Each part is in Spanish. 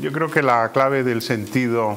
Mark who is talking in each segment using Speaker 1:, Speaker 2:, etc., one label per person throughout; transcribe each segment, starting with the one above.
Speaker 1: Yo creo que la clave del sentido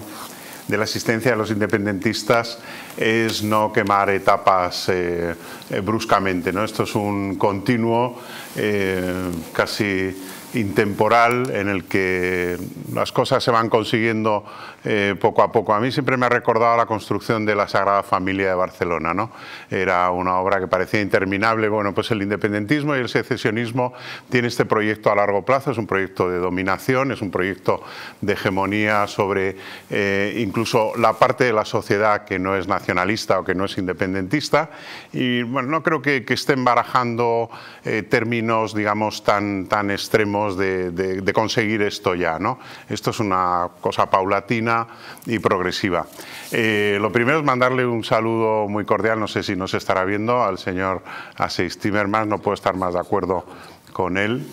Speaker 1: de la existencia de los independentistas es no quemar etapas eh, eh, bruscamente. Esto es un continuo, eh, casi intemporal en el que las cosas se van consiguiendo eh, poco a poco. A mí siempre me ha recordado la construcción de la Sagrada Familia de Barcelona. ¿no? Era una obra que parecía interminable. Bueno, pues el independentismo y el secesionismo tiene este proyecto a largo plazo. Es un proyecto de dominación, es un proyecto de hegemonía sobre eh, incluso la parte de la sociedad que no es nacionalista o que no es independentista. Y bueno, no creo que, que estén barajando eh, términos, digamos, tan, tan extremos de, conseguir esto ya. ¿no? Esto es una cosa paulatina y progresiva. Eh, lo primero es mandarle un saludo muy cordial, no sé si nos estará viendo, al señor Aseis Timmermans, no puedo estar más de acuerdo con él.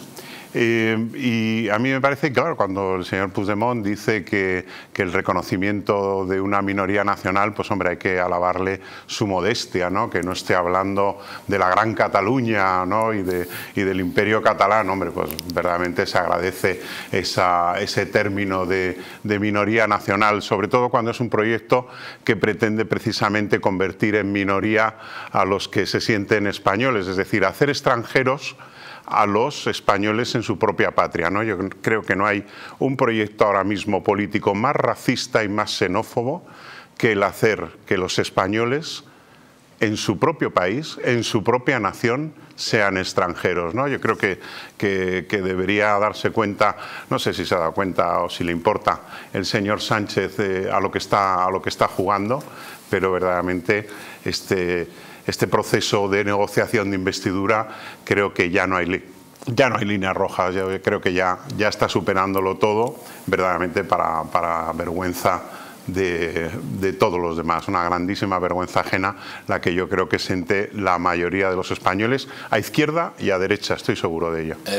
Speaker 1: Eh, y a mí me parece, claro, cuando el señor Puigdemont dice que, que, el reconocimiento de una minoría nacional, pues hombre, hay que alabarle su modestia, ¿no? que no esté hablando de la gran Cataluña ¿no? y, de, del imperio catalán, hombre, pues verdaderamente se agradece esa, ese término de, de minoría nacional, sobre todo cuando es un proyecto que pretende precisamente convertir en minoría a los que se sienten españoles, es decir, hacer extranjeros a los españoles en su propia patria. ¿no? Yo creo que no hay un proyecto ahora mismo político más racista y más xenófobo que el hacer que los españoles en su propio país, en su propia nación, sean extranjeros. ¿no? Yo creo que, que, debería darse cuenta, no sé si se ha dado cuenta o si le importa el señor Sánchez eh, a, lo que está, a lo que está jugando, pero verdaderamente este, este proceso de negociación de investidura creo que ya no hay ya no hay líneas rojas, yo creo que ya, ya está superándolo todo, verdaderamente para, vergüenza de, de, todos los demás. Una grandísima vergüenza ajena la que yo creo que siente la mayoría de los españoles, a izquierda y a derecha, estoy seguro de ello.